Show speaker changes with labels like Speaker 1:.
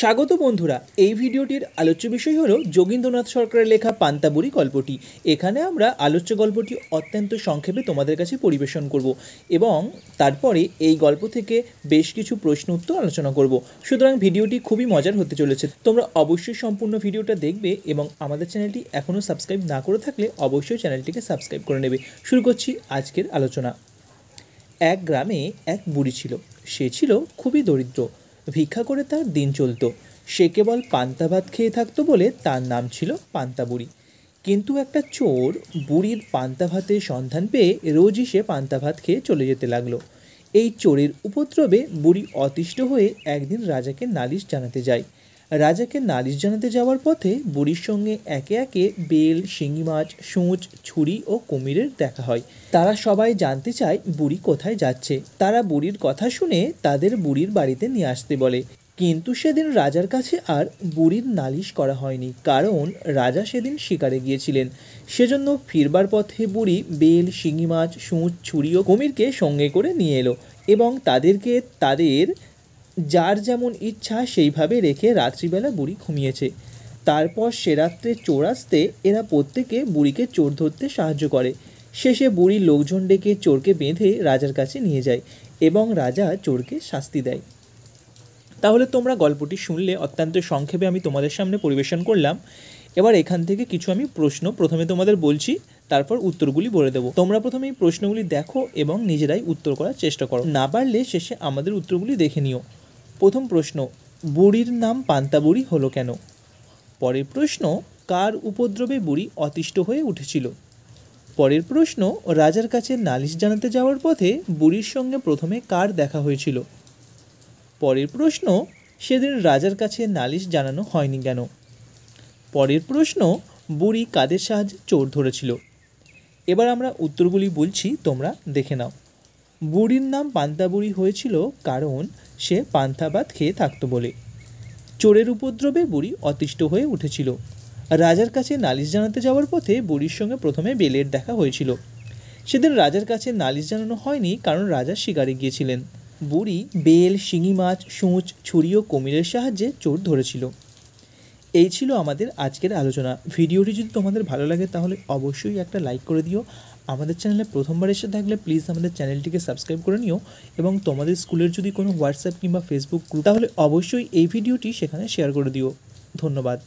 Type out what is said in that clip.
Speaker 1: স্বাগত বন্ধুরা এই ভিডিওটির আলোচ্য বিষয় হলো যোগীন্দ্রনাথ সরকারের লেখা পান্তাবুরি গল্পটি এখানে আমরা আলোচ্য গল্পটি অত্যন্ত সংক্ষেপে তোমাদের কাছে পরিবেশন করব এবং তারপরে এই গল্প থেকে বেশ কিছু প্রশ্ন উত্তর আলোচনা করব সুতরাং ভিডিওটি খুবই মজার হতে চলেছে তোমরা অবশ্যই সম্পূর্ণ ভিডিওটা দেখবে এবং আমাদের চ্যানেলটি এখনও সাবস্ক্রাইব না করে থাকলে অবশ্যই চ্যানেলটিকে সাবস্ক্রাইব করে নেবে শুরু করছি আজকের আলোচনা এক গ্রামে এক বুড়ি ছিল সে ছিল খুবই দরিদ্র ভিক্ষা করে তার দিন চলত সে কেবল পান্তা ভাত খেয়ে থাকতো বলে তার নাম ছিল পান্তা বুড়ি কিন্তু একটা চোর বুড়ির পান্তা ভাতের সন্ধান পেয়ে রোজই সে পান্তা ভাত খেয়ে চলে যেতে লাগলো এই চোরের উপদ্রবে বুড়ি অতিষ্ঠ হয়ে একদিন রাজাকে নালিশ জানাতে যায় রাজাকে নালিশ জানাতে যাওয়ার পথে বুড়ির সঙ্গে একে একে বেল শিঙি মাছ সুঁচ ছুরি ও কুমিরের দেখা হয় তারা সবাই জানতে চায় বুড়ি কোথায় যাচ্ছে তারা বুড়ির কথা শুনে তাদের বুড়ির বাড়িতে নিয়ে আসতে বলে কিন্তু সেদিন রাজার কাছে আর বুড়ির নালিশ করা হয়নি কারণ রাজা সেদিন শিকারে গিয়েছিলেন সেজন্য ফিরবার পথে বুড়ি বেল শিঙি মাছ সুঁচ ছুরি ও কুমিরকে সঙ্গে করে নিয়ে এলো এবং তাদেরকে তাদের যার যেমন ইচ্ছা সেইভাবে রেখে রাত্রিবেলা বুড়ি ঘুমিয়েছে তারপর সে রাত্রে চোর আসতে এরা প্রত্যেকে বুড়িকে চোর ধরতে সাহায্য করে শেষে বুড়ি লোকজন ডেকে চোরকে বেঁধে রাজার কাছে নিয়ে যায় এবং রাজা চোরকে শাস্তি দেয় তাহলে তোমরা গল্পটি শুনলে অত্যন্ত সংক্ষেপে আমি তোমাদের সামনে পরিবেশন করলাম এবার এখান থেকে কিছু আমি প্রশ্ন প্রথমে তোমাদের বলছি তারপর উত্তরগুলি বলে দেবো তোমরা প্রথমে এই প্রশ্নগুলি দেখো এবং নিজেরাই উত্তর করার চেষ্টা করো না পারলে শেষে আমাদের উত্তরগুলি দেখে নিও প্রথম প্রশ্ন বুড়ির নাম পান্তা বুড়ি হলো কেন পরের প্রশ্ন কার উপদ্রবে বুড়ি অতিষ্ঠ হয়ে উঠেছিল পরের প্রশ্ন রাজার কাছে নালিশ জানাতে যাওয়ার পথে বুড়ির সঙ্গে প্রথমে কার দেখা হয়েছিল পরের প্রশ্ন সেদিন রাজার কাছে নালিশ জানানো হয়নি কেন পরের প্রশ্ন বুড়ি কাদের সাহায্যে চোর ধরেছিল এবার আমরা উত্তরগুলি বলছি তোমরা দেখে নাও বুড়ির নাম পান্তা বুড়ি হয়েছিল কারণ সে পান্তা ভাত খেয়ে থাকতো বলে চোরের উপদ্রবে বুড়ি অতিষ্ঠ হয়ে উঠেছিল রাজার কাছে নালিশ জানাতে যাওয়ার পথে বুড়ির সঙ্গে প্রথমে বেলের দেখা হয়েছিল সেদিন রাজার কাছে নালিশ জানানো হয়নি কারণ রাজা শিকারে গিয়েছিলেন বুড়ি বেল শিঙি মাছ সূঁচ ছুরি ও কুমিরের সাহায্যে চোর ধরেছিল এই ছিল আমাদের আজকের আলোচনা ভিডিওটি যদি তোমাদের ভালো লাগে তাহলে অবশ্যই একটা লাইক করে দিও আমাদের চ্যানেলে প্রথমবার এসে থাকলে প্লিজ আমাদের চ্যানেলটিকে সাবস্ক্রাইব করে নিও এবং তোমাদের স্কুলের যদি কোনো হোয়াটসঅ্যাপ কিংবা ফেসবুক গ্রুপ তাহলে অবশ্যই এই ভিডিওটি সেখানে শেয়ার করে দিও ধন্যবাদ